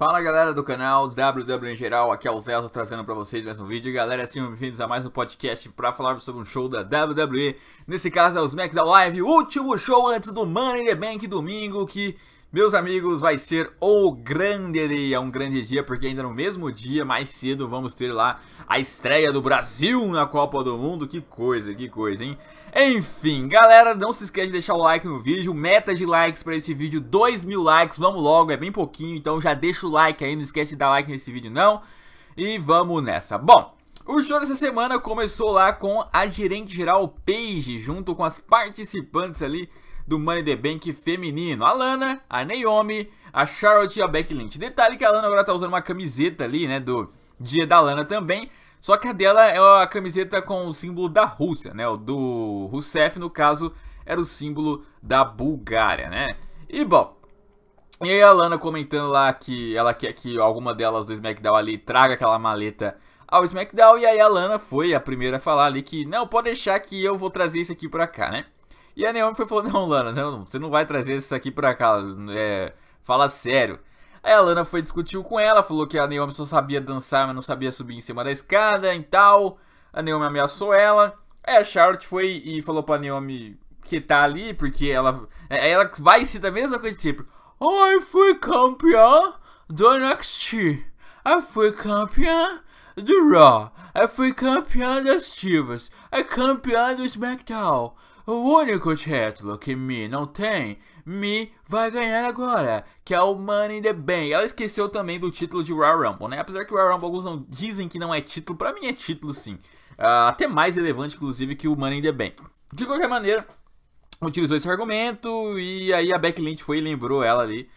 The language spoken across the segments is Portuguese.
Fala galera do canal WW em geral, aqui é o Zelso trazendo para vocês mais um vídeo. Galera, sejam bem-vindos a mais um podcast para falar sobre um show da WWE. Nesse caso é o SmackDown Live, último show antes do Money in the Bank domingo, que meus amigos vai ser o grande dia, um grande dia, porque ainda no mesmo dia, mais cedo, vamos ter lá a estreia do Brasil na Copa do Mundo. Que coisa, que coisa, hein? Enfim, galera, não se esqueça de deixar o like no vídeo, meta de likes para esse vídeo, 2 mil likes, vamos logo, é bem pouquinho, então já deixa o like aí, não esquece de dar like nesse vídeo não, e vamos nessa. Bom, o show dessa semana começou lá com a gerente geral Paige, junto com as participantes ali do Money the Bank feminino, a Lana, a Naomi, a Charlotte e a Becky Lynch. Detalhe que a Lana agora tá usando uma camiseta ali, né, do dia da Lana também, só que a dela é a camiseta com o símbolo da Rússia, né? O do Rousseff, no caso, era o símbolo da Bulgária, né? E bom, e aí a Lana comentando lá que ela quer que alguma delas do SmackDown ali traga aquela maleta ao SmackDown. E aí a Lana foi a primeira a falar ali que não, pode deixar que eu vou trazer isso aqui pra cá, né? E a Naomi foi falando, não, Lana, não, você não vai trazer isso aqui pra cá, é, fala sério. Aí a Lana foi discutiu com ela, falou que a Naomi só sabia dançar, mas não sabia subir em cima da escada e tal. A Naomi ameaçou ela. Aí é, a Charlotte foi e falou pra Naomi que tá ali, porque ela, é, é ela vai ser da mesma coisa de eu fui campeã do NXT. Eu fui campeã do Raw. Eu fui campeã das Divas. Eu campeã do SmackDown. O único título que me não tem me vai ganhar agora, que é o Money in the Bank. Ela esqueceu também do título de Royal Rumble, né? Apesar que o Royal Rumble alguns não, dizem que não é título, para mim é título sim. Uh, até mais relevante, inclusive, que o Money in the Bank. De qualquer maneira, utilizou esse argumento e aí a Becky Lynch foi e lembrou ela ali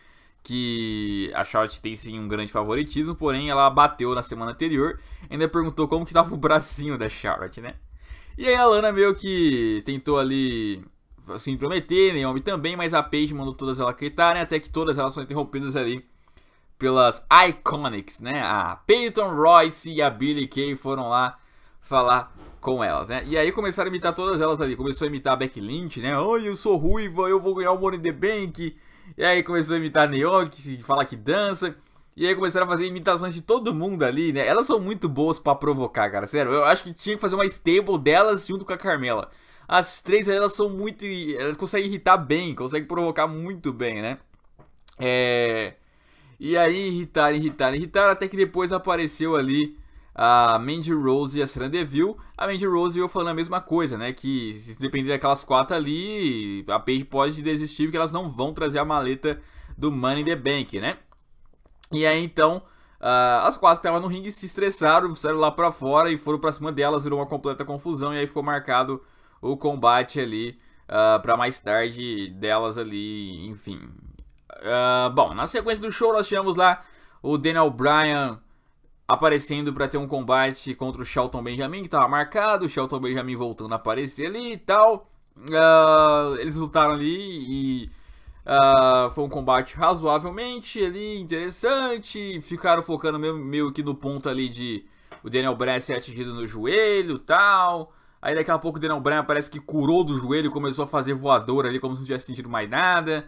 que a Charlotte tem sim um grande favoritismo, porém ela bateu na semana anterior, ainda perguntou como que tava o bracinho da Charlotte, né? E aí a Lana meio que tentou ali se intrometer, Naomi também, mas a Paige mandou todas elas gritarem, até que todas elas são interrompidas ali pelas Iconics, né? A Peyton Royce e a Billy Kay foram lá falar com elas, né? E aí começaram a imitar todas elas ali. Começou a imitar a Beck Lynch, né? Oi, eu sou ruiva, eu vou ganhar o Money in the Bank. E aí começou a imitar a Neon, que fala que dança. E aí começaram a fazer imitações de todo mundo ali, né? Elas são muito boas para provocar, cara. Sério, eu acho que tinha que fazer uma stable delas junto com a Carmela as três elas são muito. Elas conseguem irritar bem, conseguem provocar muito bem, né? É. E aí irritar, irritar, irritar, até que depois apareceu ali a Mandy Rose e a Serena Deville. A Mandy Rose veio falando a mesma coisa, né? Que se depender daquelas quatro ali, a Paige pode desistir porque elas não vão trazer a maleta do Money in the Bank, né? E aí então, uh, as quatro que estavam no ringue se estressaram, saíram lá para fora e foram pra cima delas, virou uma completa confusão e aí ficou marcado o combate ali uh, ah, para mais tarde delas ali, enfim. Uh, bom, na sequência do show nós tivemos lá o Daniel Bryan aparecendo para ter um combate contra o Shelton Benjamin, que estava marcado, o Shelton Benjamin voltando a aparecer ali e tal. Uh, eles lutaram ali e uh, foi um combate razoavelmente ali interessante. Ficaram focando meio, meio que no ponto ali de o Daniel Bryan ser atingido no joelho tal. Aí daqui a pouco o Daniel Bryan parece que curou do joelho, começou a fazer voador ali, como se não tivesse sentido mais nada.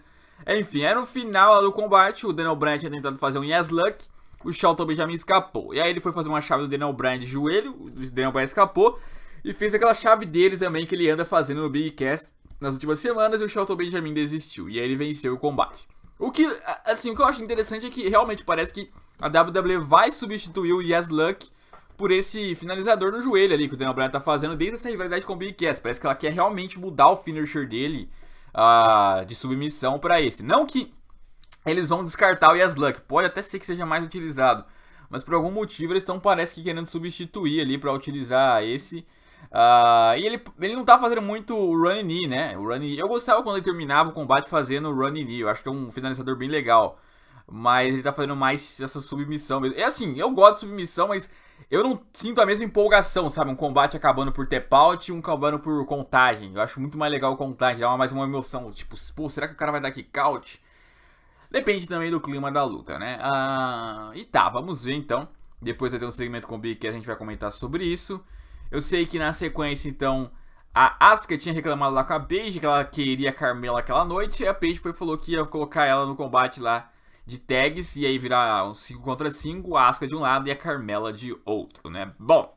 Enfim, era no final do combate, o Daniel Bryan tinha tentado fazer um Yes Luck, o Shelton Benjamin escapou. E aí ele foi fazer uma chave do Daniel Bryan de joelho, o Daniel Bryan escapou, e fez aquela chave dele também que ele anda fazendo no Big Cast nas últimas semanas, e o Shelton Benjamin desistiu, e aí ele venceu o combate. O que, assim, o que eu acho interessante é que realmente parece que a WWE vai substituir o Yes Luck por esse finalizador no joelho ali que o Daniel Bryan tá fazendo desde essa rivalidade com o Big Cass. Parece que ela quer realmente mudar o finisher dele uh, de submissão para esse. Não que eles vão descartar o Luck, pode até ser que seja mais utilizado, mas por algum motivo eles estão parece que querendo substituir ali para utilizar esse. Uh, e ele, ele não tá fazendo muito o run knee, né? O run knee. Eu gostava quando ele terminava o combate fazendo o run knee. Eu acho que é um finalizador bem legal. Mas ele tá fazendo mais essa submissão mesmo. É assim, eu gosto de submissão, mas eu não sinto a mesma empolgação, sabe? Um combate acabando por tap out e um acabando por contagem. Eu acho muito mais legal o contagem, dá mais uma emoção. Tipo, pô, será que o cara vai dar kick out? Depende também do clima da luta, né? Ah, e tá, vamos ver então. Depois vai ter um segmento com o Big que a gente vai comentar sobre isso. Eu sei que na sequência, então, a Asuka tinha reclamado lá com a Paige que ela queria a Carmela aquela noite. E a Paige foi, falou que ia colocar ela no combate lá de tags, e aí virar um 5 contra 5, a Asuka de um lado e a Carmela de outro, né? Bom,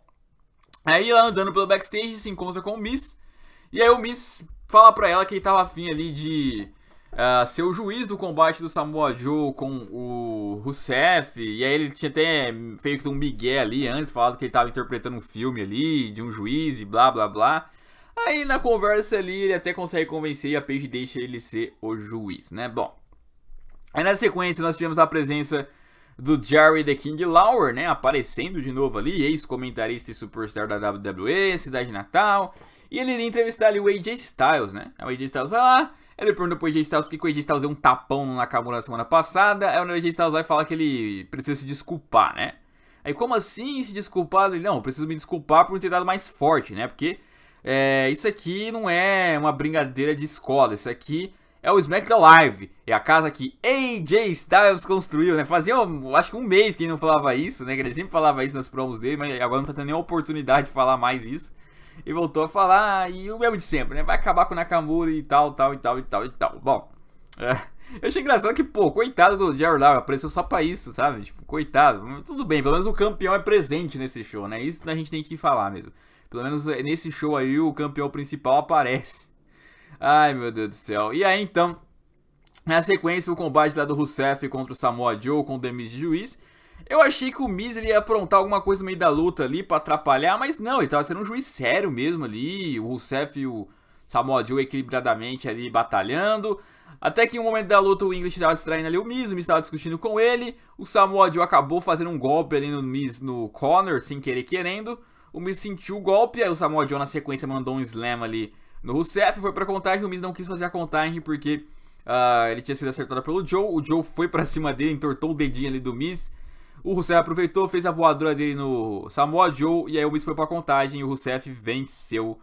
aí ela andando pelo backstage se encontra com o Miss, e aí o Miss fala pra ela que ele tava afim ali de uh, ser o juiz do combate do Samoa Joe com o Rusev, e aí ele tinha até feito um migué ali antes, falado que ele tava interpretando um filme ali, de um juiz e blá blá blá. Aí na conversa ali ele até consegue convencer e a Paige deixa ele ser o juiz, né? Bom, Aí na sequência nós tivemos a presença do Jerry The King Lauer, né? Aparecendo de novo ali, ex-comentarista e superstar da WWE, Cidade Natal. E ele iria entrevistar ali o AJ Styles, né? O AJ Styles vai lá, ele pergunta pro AJ Styles por que o AJ Styles deu um tapão no Nakamura na semana passada. Aí o AJ Styles vai falar que ele precisa se desculpar, né? Aí como assim se desculpar? Ele, não, preciso me desculpar por ter dado mais forte, né? Porque é, isso aqui não é uma brincadeira de escola, isso aqui é o SmackDown Live. É a casa que AJ Styles construiu, né? Fazia, acho que um mês que ele não falava isso, né? Que ele sempre falava isso nas promos dele, mas agora não tá tendo nenhuma oportunidade de falar mais isso. E voltou a falar, ah, e o mesmo de sempre, né? Vai acabar com o Nakamura e tal, tal, e tal, e tal, e tal. Bom, é, eu achei engraçado que, pô, coitado do Jerry Lawler, apareceu só pra isso, sabe? Tipo, coitado. Tudo bem, pelo menos o campeão é presente nesse show, né? Isso a gente tem que falar mesmo. Pelo menos eh, nesse show aí o campeão principal aparece. Ai, meu Deus do céu. E aí, então, na sequência, o combate lá do Rusev contra o Samoa Joe com o Demis de juiz. Eu achei que o Miz ia aprontar alguma coisa no meio da luta ali para atrapalhar, mas não, ele tava sendo um juiz sério mesmo ali. O Rusev e o Samoa Joe equilibradamente ali batalhando. Até que em um momento da luta o English estava distraindo ali o Miz, o Miz estava discutindo com ele. O Samoa Joe acabou fazendo um golpe ali no Miz no corner, sem querer querendo. O Miz sentiu o golpe, aí o Samoa Joe na sequência mandou um slam ali no Rusev foi pra contagem, o Miz não quis fazer a contagem porque uh, ele tinha sido acertado pelo Joe. O Joe foi pra cima dele, entortou o dedinho ali do Miz. O Rusev aproveitou, fez a voadora dele no Samoa Joe e aí o Miz foi pra contagem e o Rusev venceu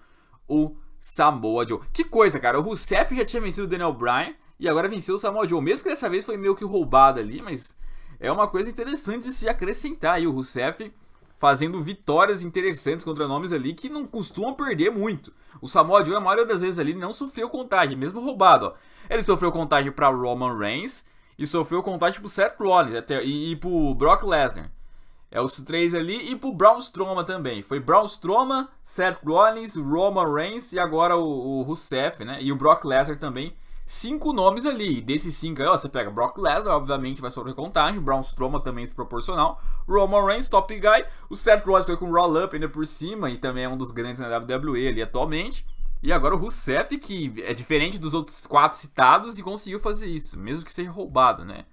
o Samoa Joe. Que coisa, cara, o Rusev já tinha vencido o Daniel Bryan e agora venceu o Samoa Joe. Mesmo que dessa vez foi meio que roubado ali, mas é uma coisa interessante de se acrescentar aí o Rusev fazendo vitórias interessantes contra nomes ali que não costumam perder muito. O Samoa Joe, a maioria das vezes ali, não sofreu contagem, mesmo roubado. Ó. Ele sofreu contagem para Roman Reigns e sofreu contagem para Seth Rollins até, e, e pro Brock Lesnar. É os três ali e para Braun Strowman também. Foi Braun Strowman, Seth Rollins, Roman Reigns e agora o, o Rusev, né? E o Brock Lesnar também cinco nomes ali. Desses cinco aí, ó, você pega Brock Lesnar, obviamente vai sobre contagem, Braun Strowman também é desproporcional, Roman Reigns, top guy, o Seth Rollins foi com o Roll Up ainda por cima, e também é um dos grandes na WWE ali atualmente. E agora o Rusev, que é diferente dos outros quatro citados, e conseguiu fazer isso, mesmo que seja roubado, né?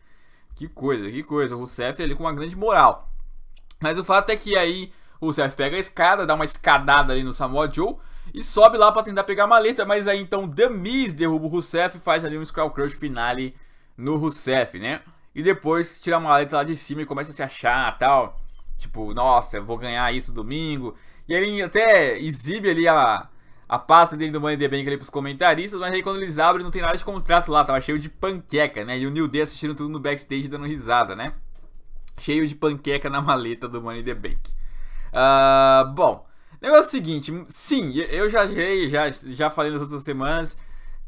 Que coisa, que coisa, o Rusev ali com uma grande moral. Mas o fato é que aí o Rusev pega a escada, dá uma escadada ali no Samoa Joe, e sobe lá para tentar pegar a maleta, mas aí então The Miz derruba o Rusev e faz ali um Skull Crush finale no Rusev, né? E depois tira a maleta lá de cima e começa a se achar tal. Tipo, nossa, vou ganhar isso domingo. E ele até exibe ali a, a pasta dele do Money the Bank ali pros comentaristas, mas aí quando eles abrem não tem nada de contrato lá, tava cheio de panqueca, né? E o New Day assistindo tudo no backstage dando risada, né? Cheio de panqueca na maleta do Money the Bank. Uh, bom, Negócio é o seguinte, sim, eu já já, já falei nas outras semanas.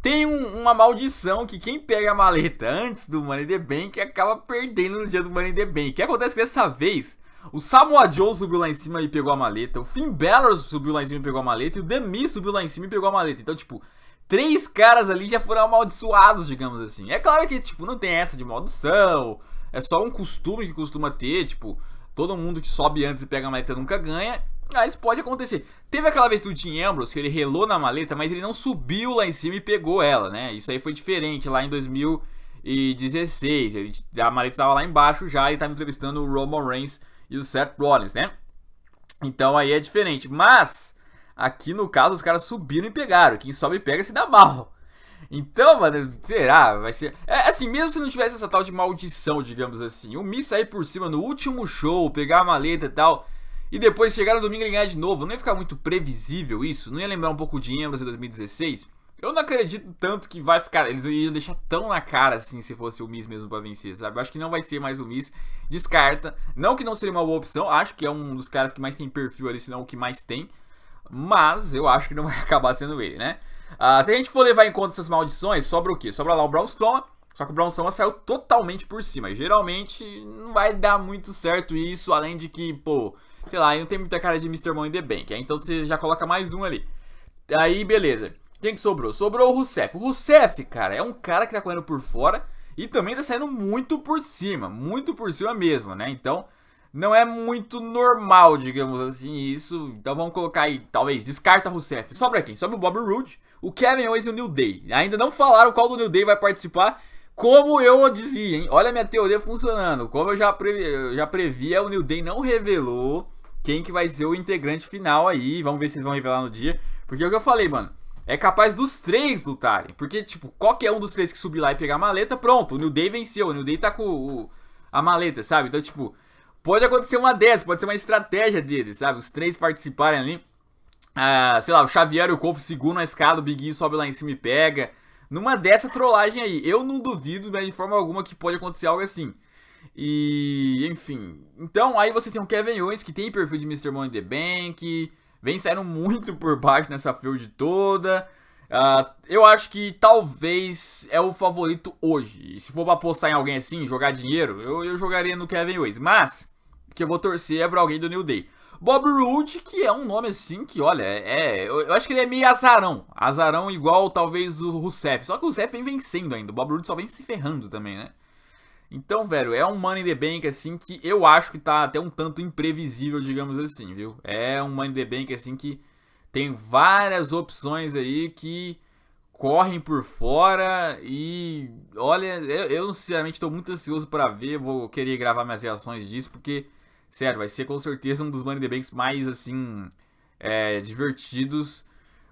Tem um, uma maldição que quem pega a maleta antes do Money the Bank acaba perdendo no dia do Money the Bank. O que acontece que dessa vez o Samoa Joe subiu lá em cima e pegou a maleta, o Finn Balor subiu lá em cima e pegou a maleta, e o Demi subiu lá em cima e pegou a maleta. Então, tipo, três caras ali já foram amaldiçoados, digamos assim. É claro que, tipo, não tem essa de maldição, é só um costume que costuma ter, tipo, todo mundo que sobe antes e pega a maleta nunca ganha mas ah, pode acontecer. Teve aquela vez do Jim Ambrose que ele relou na maleta, mas ele não subiu lá em cima e pegou ela, né? Isso aí foi diferente lá em 2016. Ele, a maleta estava lá embaixo já e estava entrevistando o Roman Reigns e o Seth Rollins, né? Então aí é diferente. Mas aqui no caso os caras subiram e pegaram. Quem sobe e pega se dá mal. Então, mano, será? Vai ser. É assim, mesmo se não tivesse essa tal de maldição, digamos assim, o Miss sair por cima no último show, pegar a maleta e tal e depois chegar no domingo e ganhar de novo. Não ia ficar muito previsível isso? Não ia lembrar um pouco de Embros de 2016? Eu não acredito tanto que vai ficar. Eles iam deixar tão na cara assim se fosse o Miss mesmo pra vencer, sabe? Eu acho que não vai ser mais o Miss. Descarta. Não que não seria uma boa opção. Acho que é um dos caras que mais tem perfil ali, se não o que mais tem. Mas eu acho que não vai acabar sendo ele, né? Ah, se a gente for levar em conta essas maldições, sobra o quê? Sobra lá o Brownstone. Só que o Brownstone saiu totalmente por cima. E geralmente não vai dar muito certo isso, além de que, pô sei lá, aí não tem muita cara de Mr. Money the Bank. Aí então você já coloca mais um ali. Aí, beleza. Quem que sobrou? Sobrou o Rousseff. O Rusev, cara, é um cara que tá correndo por fora e também tá saindo muito por cima. Muito por cima mesmo, né? Então, não é muito normal, digamos assim, isso. Então vamos colocar aí, talvez, descarta Rousseff. Sobra quem? Sobra o Bob Roode, o Kevin Owens e o New Day. Ainda não falaram qual do New Day vai participar. Como eu dizia, hein? Olha a minha teoria funcionando. Como eu já, previ, eu já previa, é o New Day não revelou quem que vai ser o integrante final aí. Vamos ver se eles vão revelar no dia. Porque é o que eu falei, mano. É capaz dos três lutarem. Porque, tipo, qualquer é um dos três que subir lá e pegar a maleta, pronto. O New Day venceu. O New Day tá com o, a maleta, sabe? Então, tipo, pode acontecer uma dessa. Pode ser uma estratégia deles, sabe? Os três participarem ali. Ah, sei lá, o Xavier e o Kofi seguram a escada. O Big E sobe lá em cima e pega. Numa dessa trollagem aí. Eu não duvido, né, de forma alguma, que pode acontecer algo assim. E, enfim. Então, aí você tem o Kevin Owens, que tem perfil de Mr. Money the Bank. Vem saindo muito por baixo nessa field toda. Uh, eu acho que talvez é o favorito hoje. E se for pra apostar em alguém assim, jogar dinheiro, eu, eu jogaria no Kevin Owens. Mas, o que eu vou torcer é pra alguém do New Day. Bob Roode, que é um nome assim que, olha, é, eu, eu acho que ele é meio azarão. Azarão igual talvez o Rousseff Só que o Rousseff vem vencendo ainda. O Bob Roode só vem se ferrando também, né? Então, velho, é um Money in the Bank, assim, que eu acho que tá até um tanto imprevisível, digamos assim, viu? É um Money in the Bank, assim, que tem várias opções aí que correm por fora e olha, eu, eu sinceramente estou muito ansioso para ver, vou querer gravar minhas reações disso porque sério, vai ser com certeza um dos Money the Banks mais assim é, divertidos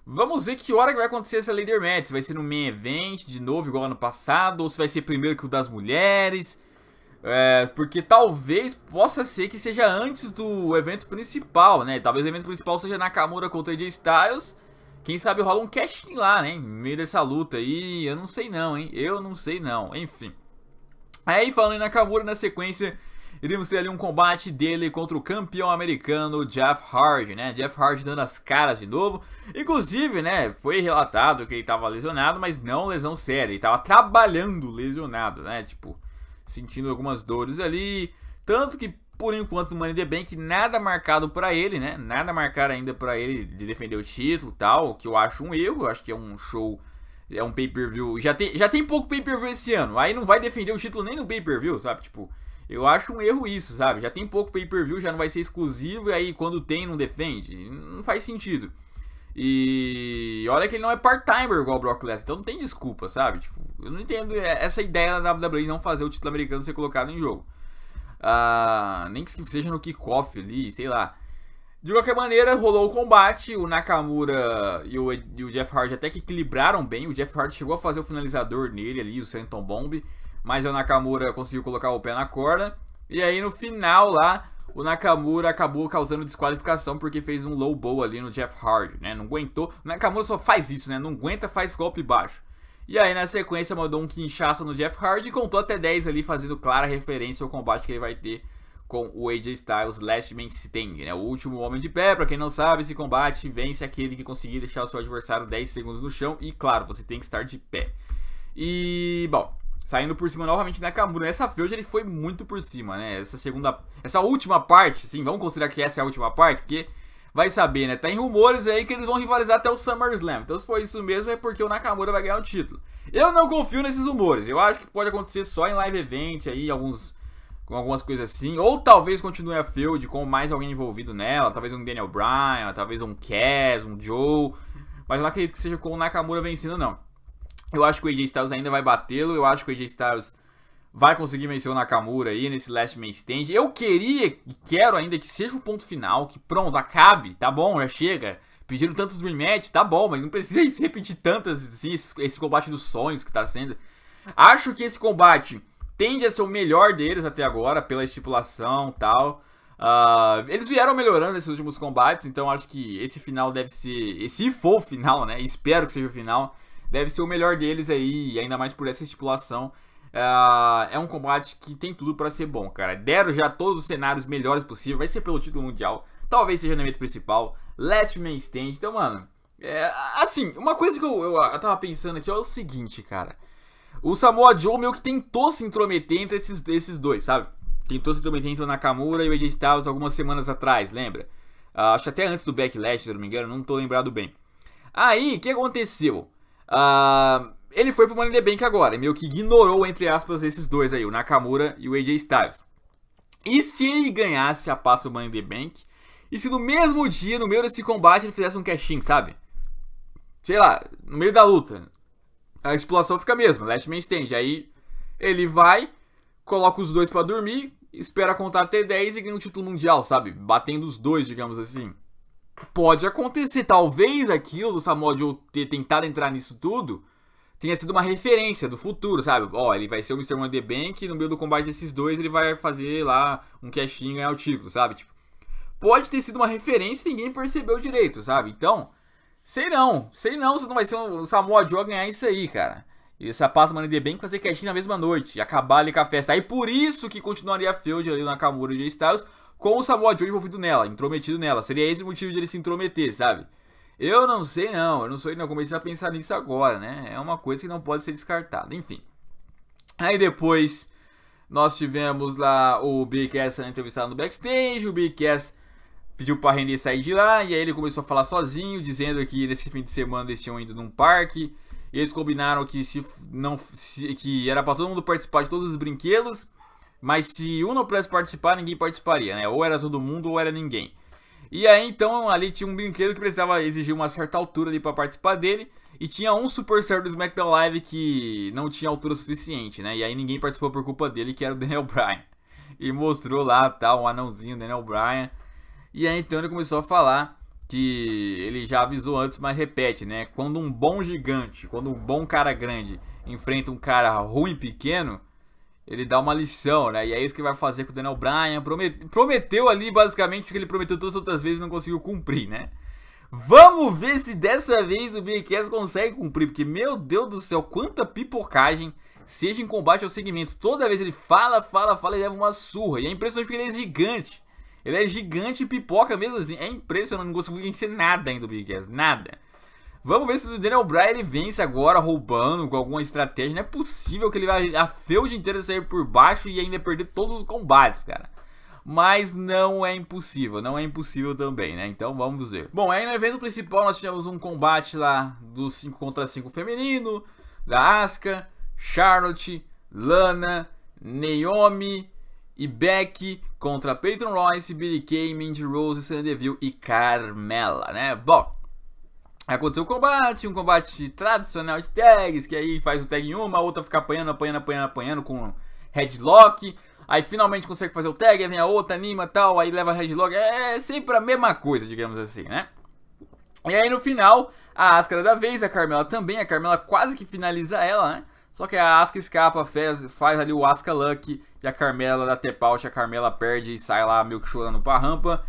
Vamos ver que hora que vai acontecer essa Leader Match. Vai ser no main event, de novo, igual ano passado, ou se vai ser primeiro que o das mulheres. É, porque talvez possa ser que seja antes do evento principal, né? Talvez o evento principal seja Nakamura contra AJ Styles. Quem sabe rola um casting lá, né? Em meio dessa luta aí, eu não sei não, hein? Eu não sei não, enfim. Aí falando em Nakamura na sequência Iríamos ter ali um combate dele contra o campeão americano Jeff Hardy, né? Jeff Hardy dando as caras de novo. Inclusive, né, foi relatado que ele estava lesionado, mas não lesão séria. Ele estava trabalhando lesionado, né? Tipo, sentindo algumas dores ali. Tanto que, por enquanto, no Money the Bank, nada marcado para ele, né? Nada marcado ainda para ele de defender o título tal, que eu acho um erro. Eu acho que é um show é um pay-per-view. Já tem, já tem pouco pay-per-view esse ano. Aí não vai defender o título nem no pay-per-view, sabe? Tipo, eu acho um erro isso, sabe? Já tem pouco pay-per-view, já não vai ser exclusivo, e aí quando tem, não defende. Não faz sentido. E olha que ele não é part-timer igual o Brock Lesnar, então não tem desculpa, sabe? Tipo, eu não entendo essa ideia da WWE não fazer o título americano ser colocado em jogo. Ah, nem que seja no kickoff ali, sei lá. De qualquer maneira, rolou o combate. O Nakamura e o, e o Jeff Hardy até que equilibraram bem. O Jeff Hardy chegou a fazer o finalizador nele ali, o Senton Bomb mas o Nakamura conseguiu colocar o pé na corda. E aí no final lá, o Nakamura acabou causando desqualificação porque fez um low blow ali no Jeff Hardy, né? Não aguentou. O Nakamura só faz isso, né? Não aguenta, faz golpe baixo. E aí na sequência mandou um quinchaço no Jeff Hardy e contou até 10 ali, fazendo clara referência ao combate que ele vai ter com o AJ Styles Last Man Standing, né? O último homem de pé, para quem não sabe, esse combate vence aquele que conseguir deixar o seu adversário 10 segundos no chão e claro, você tem que estar de pé. E bom, Saindo por cima novamente Nakamura. Né, Nessa field ele foi muito por cima, né? Essa segunda. Essa última parte, sim, vamos considerar que essa é a última parte, porque vai saber, né? Tem rumores aí que eles vão rivalizar até o SummerSlam. Então, se for isso mesmo, é porque o Nakamura vai ganhar o título. Eu não confio nesses rumores. Eu acho que pode acontecer só em live event aí, alguns com algumas coisas assim, ou talvez continue a Field com mais alguém envolvido nela, talvez um Daniel Bryan, talvez um Cass, um Joe, mas eu não acredito que seja com o Nakamura vencendo não. Eu acho que o AJ Styles ainda vai batê-lo. Eu acho que o AJ Styles vai conseguir vencer o Nakamura aí nesse Last Man Stand. Eu queria e quero ainda que seja o ponto final, que pronto, acabe, tá bom, já chega. Pediram tanto do rematch, tá bom, mas não precisa se repetir tantas assim, esse, combate dos sonhos que tá sendo. Acho que esse combate tende a ser o melhor deles até agora, pela estipulação tal. Uh, eles vieram melhorando esses últimos combates, então acho que esse final deve ser. Se for o final, né? Espero que seja o final deve ser o melhor deles aí, ainda mais por essa estipulação. Uh, é um combate que tem tudo para ser bom, cara. Deram já todos os cenários melhores possíveis. Vai ser pelo título mundial. Talvez seja no evento principal. Last Man Stand. Então, mano. É, assim, uma coisa que eu, eu, eu tava pensando aqui é o seguinte, cara. O Samoa Joe meio que tentou se intrometer entre esses, esses dois, sabe? Tentou se intrometer entre o Nakamura e o AJ Styles algumas semanas atrás, lembra? Uh, acho até antes do Backlash, se não me engano, não tô lembrado bem. Aí, o que aconteceu? Uh, ele foi pro Money the Bank agora, e meio que ignorou, entre aspas, esses dois aí, o Nakamura e o AJ Styles. E se ele ganhasse a pasta do Money the Bank, e se no mesmo dia, no meio desse combate, ele fizesse um cash-in, sabe? Sei lá, no meio da luta. A exploração fica a mesma, Last Man Stand. Aí ele vai, coloca os dois para dormir, espera contar até 10 e ganha o um título mundial, sabe? Batendo os dois, digamos assim pode acontecer. Talvez aquilo do Samoa ter tentado entrar nisso tudo tenha sido uma referência do futuro, sabe? Ó, ele vai ser o Mr. Money the Bank e no meio do combate desses dois ele vai fazer lá um cashinho e ganhar o título, sabe? Tipo, pode ter sido uma referência e ninguém percebeu direito, sabe? Então, sei não, sei não se não vai ser o um Samoa Joe ganhar isso aí, cara. E essa paz do Money the Bank fazer cashinho na mesma noite e acabar ali com a festa. Aí por isso que continuaria a feud ali na Kamura e styles com o Samoa Joe envolvido nela, intrometido nela. Seria esse o motivo de ele se intrometer, sabe? Eu não sei não, eu não sei não, comecei a pensar nisso agora, né? É uma coisa que não pode ser descartada, enfim. Aí depois nós tivemos lá o Big Cass sendo entrevistado no backstage, o Big Cass pediu para Renê sair de lá, e aí ele começou a falar sozinho, dizendo que nesse fim de semana eles tinham ido num parque, eles combinaram que se não se, que era para todo mundo participar de todos os brinquedos, mas se um não pudesse participar, ninguém participaria, né? Ou era todo mundo ou era ninguém. E aí, então, ali tinha um brinquedo que precisava exigir uma certa altura ali pra participar dele. E tinha um Super Server do SmackDown Live que não tinha altura suficiente, né? E aí ninguém participou por culpa dele, que era o Daniel Bryan. E mostrou lá, tá, um anãozinho Daniel Bryan. E aí, então, ele começou a falar que ele já avisou antes, mas repete, né? Quando um bom gigante, quando um bom cara grande enfrenta um cara ruim pequeno ele dá uma lição, né? E é isso que vai fazer com o Daniel Bryan. Prometeu ali basicamente o que ele prometeu todas as outras vezes e não conseguiu cumprir, né? Vamos ver se dessa vez o BKS consegue cumprir, porque meu Deus do céu, quanta pipocagem, seja em combate aos segmentos. Toda vez ele fala, fala, fala e leva uma surra. E é impressionante porque ele é gigante. Ele é gigante e pipoca mesmo assim. É impressionante, não consigo vencer nada ainda do BKS, nada. Vamos ver se o Daniel Bryan vence agora roubando com alguma estratégia. Não é possível que ele vai a feud inteira sair por baixo e ainda perder todos os combates, cara. Mas não é impossível, não é impossível também, né? Então vamos ver. Bom, aí no evento principal nós tivemos um combate lá do 5 contra 5 feminino, da Asuka, Charlotte, Lana, Naomi, e Beck contra Peyton Royce, Billy Kay, Mindy Rose, Sandeville e Carmela, né? Bom, Aconteceu o um combate, um combate tradicional de tags, que aí faz um tag em uma, a outra fica apanhando, apanhando, apanhando, apanhando com headlock. Aí finalmente consegue fazer o tag, aí vem a outra, anima tal, aí leva headlock. É, é sempre a mesma coisa, digamos assim, né? E aí no final, a Ascara da vez, a Carmela também, a Carmela quase que finaliza ela, né? Só que a Asca escapa, faz, faz ali o Asca Luck e a Carmela dá tepaut, a Carmela perde e sai lá meio que chorando pra rampa.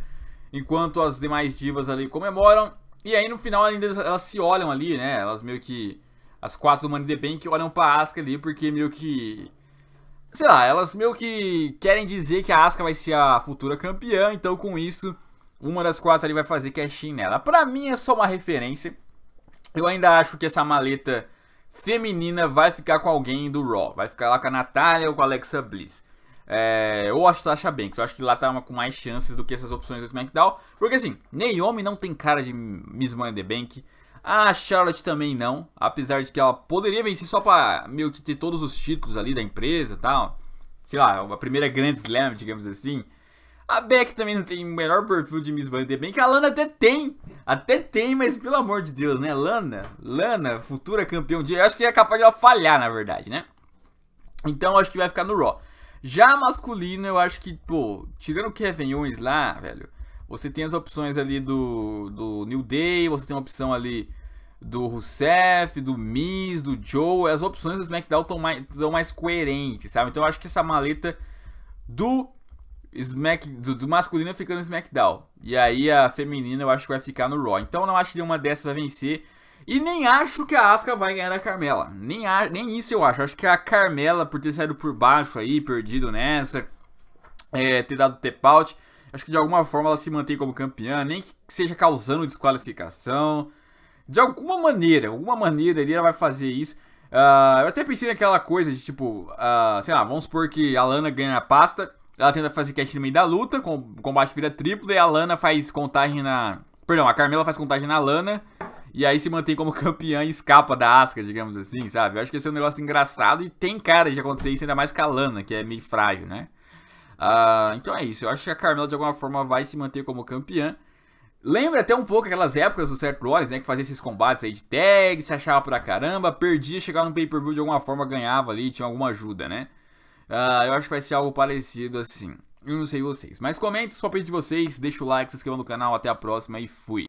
Enquanto as demais divas ali comemoram, e aí no final ainda elas se olham ali, né? Elas meio que. As quatro do Money the Bank olham pra Asuka ali porque meio que. Sei lá, elas meio que querem dizer que a Asuka vai ser a futura campeã, então com isso, uma das quatro ali vai fazer cash-in nela. Pra mim é só uma referência. Eu ainda acho que essa maleta feminina vai ficar com alguém do Raw. Vai ficar lá com a Natália ou com a Alexa Bliss. É, ou a Sasha Banks. Eu acho que lá tá uma, com mais chances do que essas opções do SmackDown. Porque assim, Naomi não tem cara de Miss Money the Bank. A Charlotte também não. Apesar de que ela poderia vencer só pra meio que ter todos os títulos ali da empresa e tal. Sei lá, a primeira grande Slam, digamos assim. A Beck também não tem o melhor perfil de Miss Money the Bank. A Lana até tem. Até tem, mas pelo amor de Deus, né? Lana, Lana, futura campeã de. Eu acho que é capaz de ela falhar, na verdade, né? Então eu acho que vai ficar no Raw. Já masculino, eu acho que, pô, tirando o Kevin Owens lá, velho, você tem as opções ali do, do New Day, você tem uma opção ali do Rusev, do Miz, do Joe. As opções do SmackDown estão mais, mais coerentes, sabe? Então eu acho que essa maleta do Smack, do, do, masculino fica no SmackDown. E aí a feminina eu acho que vai ficar no Raw. Então eu não acho que nenhuma dessas vai vencer. E nem acho que a Asca vai ganhar da Carmela. Nem, a, nem isso eu acho. Acho que a Carmela, por ter saído por baixo aí, perdido nessa, é, ter dado tap out, acho que de alguma forma ela se mantém como campeã, nem que seja causando desqualificação. De alguma maneira, alguma maneira ali ela vai fazer isso. Uh, eu até pensei naquela coisa de tipo, uh, sei lá, vamos supor que a Lana ganha a pasta, ela tenta fazer cash no meio da luta, com, o combate vira triplo, e a Lana faz contagem na. Perdão, a Carmela faz contagem na Lana e aí se mantém como campeã e escapa da Asca, digamos assim, sabe? Eu acho que esse é um negócio engraçado e tem cara de acontecer isso, ainda mais com a Lana, que é meio frágil, né? Uh, então é isso, eu acho que a Carmela de alguma forma vai se manter como campeã. Lembra até um pouco aquelas épocas do Seth Rollins, né? Que fazia esses combates aí de tag, se achava pra caramba, perdia, chegava no pay-per-view de alguma forma, ganhava ali, tinha alguma ajuda, né? Uh, eu acho que vai ser algo parecido assim. Eu não sei vocês. Mas comente os palpites de vocês, deixa o like, se inscreva no canal, até a próxima e fui!